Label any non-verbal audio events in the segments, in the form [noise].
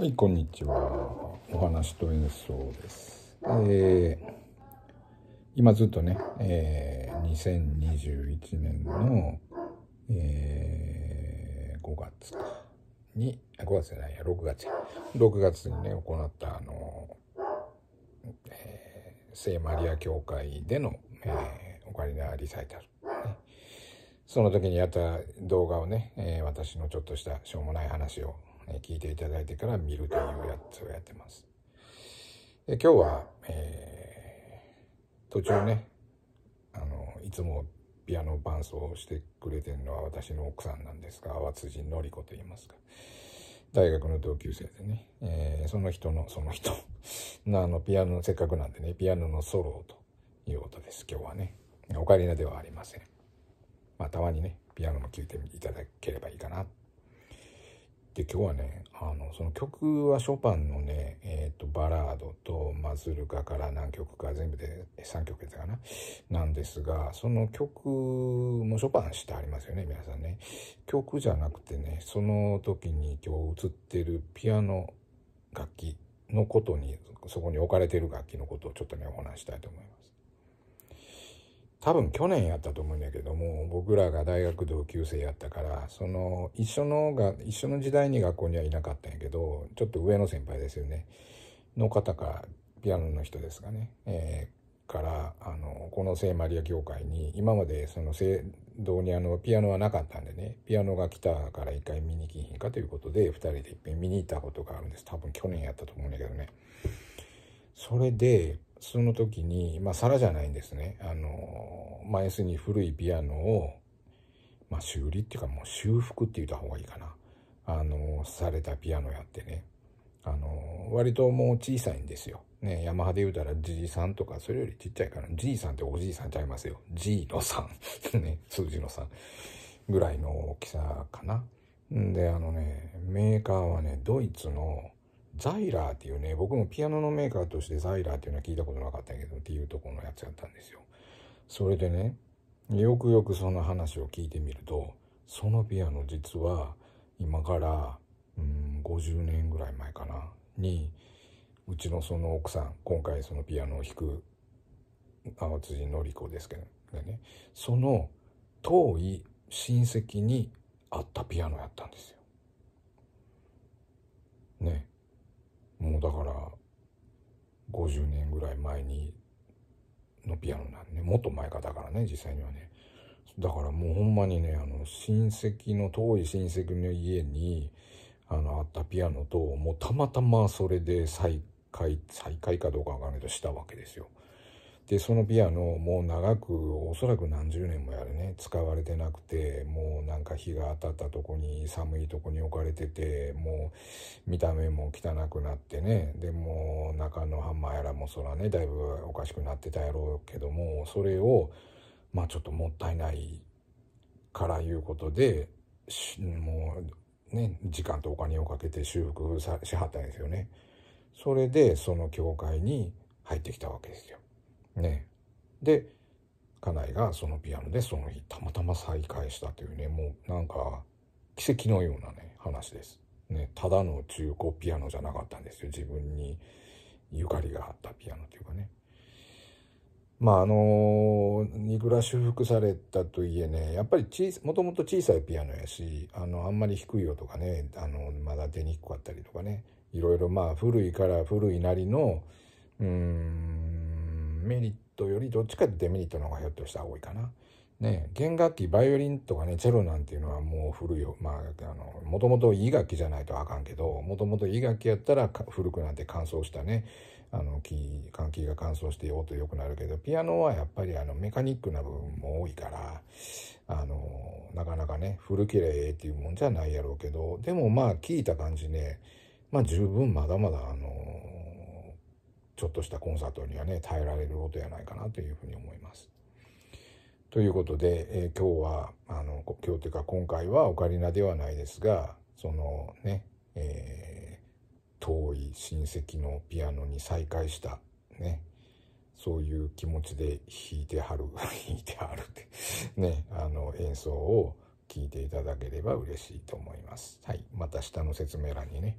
はい、こんにちは。お話と演奏です。えー、今ずっとね、えー、2021年の、えー、5月かに、5月じゃないや、6月。6月にね、行ったあの、えー、聖マリア教会での、えー、オカリナリサイタル、ね。その時にやった動画をね、えー、私のちょっとしたしょうもない話をえ聞いていただいてから見るというやつをやってます。で今日は、えー、途中ねあのいつもピアノ伴奏をしてくれてるのは私の奥さんなんですが淡辻のり子と言いますか大学の同級生でね、えー、その人のその人 [laughs] のあのピアノせっかくなんでねピアノのソロということです今日はねオカリナではありません、まあ、たまにねピアノも聴いていただければいいかなで今日はねあのその曲はショパンのね、えーと、バラードとマズルカから何曲か全部で3曲やったかななんですがその曲もショパンしてありますよね皆さんね曲じゃなくてねその時に今日映ってるピアノ楽器のことにそこに置かれてる楽器のことをちょっとねお話したいと思います。多分去年やったと思うんだけども僕らが大学同級生やったからその一緒のが一緒の時代に学校にはいなかったんやけどちょっと上の先輩ですよねの方からピアノの人ですかね、えー、からあのこの聖マリア教会に今までその聖堂にあのピアノはなかったんでねピアノが来たから一回見に来ひんかということで2人でいっぺん見に行ったことがあるんです多分去年やったと思うんだけどね。それでその時に、まあ、皿じゃないんですね。あの、まあ、要するに古いピアノを、まあ、修理っていうか、もう修復って言った方がいいかな。あの、されたピアノやってね。あの、割ともう小さいんですよ。ね、ヤマハで言うたら G さんとか、それよりちっちゃいから、いさんっておじいさんちゃいますよ。いのさん。[laughs] ね、数字のさん。ぐらいの大きさかな。んで、あのね、メーカーはね、ドイツの、ザイラーっていうね、僕もピアノのメーカーとしてザイラーっていうのは聞いたことなかったけど、っていうとこのやつやったんですよ。それでね、よくよくその話を聞いてみると、そのピアノ実は今から、うん、50年ぐらい前かな、に、うちのその奥さん、今回そのピアノを弾く、淡辻典子ですけどね、その遠い親戚にあったピアノやったんですよ。だから50年ぐらい前にのピアノなんねもっと前かだからね実際にはねだからもうほんまにねあの親戚の遠い親戚の家にあのあったピアノともうたまたまそれで再会再会かどうかわかんないとしたわけですよ。でそのピアノもう長くおそらく何十年もやるね使われてなくてもうなんか日が当たったとこに寒いとこに置かれててもう見た目も汚くなってねでも中のハンマーやらもそらねだいぶおかしくなってたやろうけどもそれをまあちょっともったいないからいうことでもうね時間とお金をかけて修復しはったんですよね。それでその教会に入ってきたわけですよ。ねで家内がそのピアノでその日たまたま再会したというねもうなんか奇跡のようなね話です。ね、ただの中古ピアノじゃなかったんですよ自分にゆかりがあったピアノというかね。まああのいくら修復されたといえねやっぱりもともと小さいピアノやしあのあんまり低い音がねあのまだ出にくかったりとかねいろいろまあ古いから古いなりのうんメリットよりどっちかってデメリットの方がひょっとしたら多いかな。ね、弦楽器バイオリンとかねチェロなんていうのはもう古いよまああのもともといい楽器じゃないとあかんけどもともといい楽器やったら古くなって乾燥したねあの木換気が乾燥して音良くなるけどピアノはやっぱりあのメカニックな部分も多いからあのなかなかね古きれいっていうもんじゃないやろうけどでもまあ聞いた感じねまあ十分まだまだあのちょっとしたコンサートにはね耐えられることやないかなというふうに思います。ということで、えー、今日はあの今日というか今回はオカリナではないですがそのね、えー、遠い親戚のピアノに再会したねそういう気持ちで弾いてはる [laughs] 弾いてはるってねあの演奏を聴いていただければ嬉しいと思います。はい、また下の説明欄にね、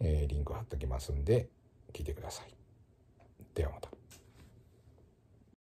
えー、リンク貼っておきますんで聞いてください。ではまた。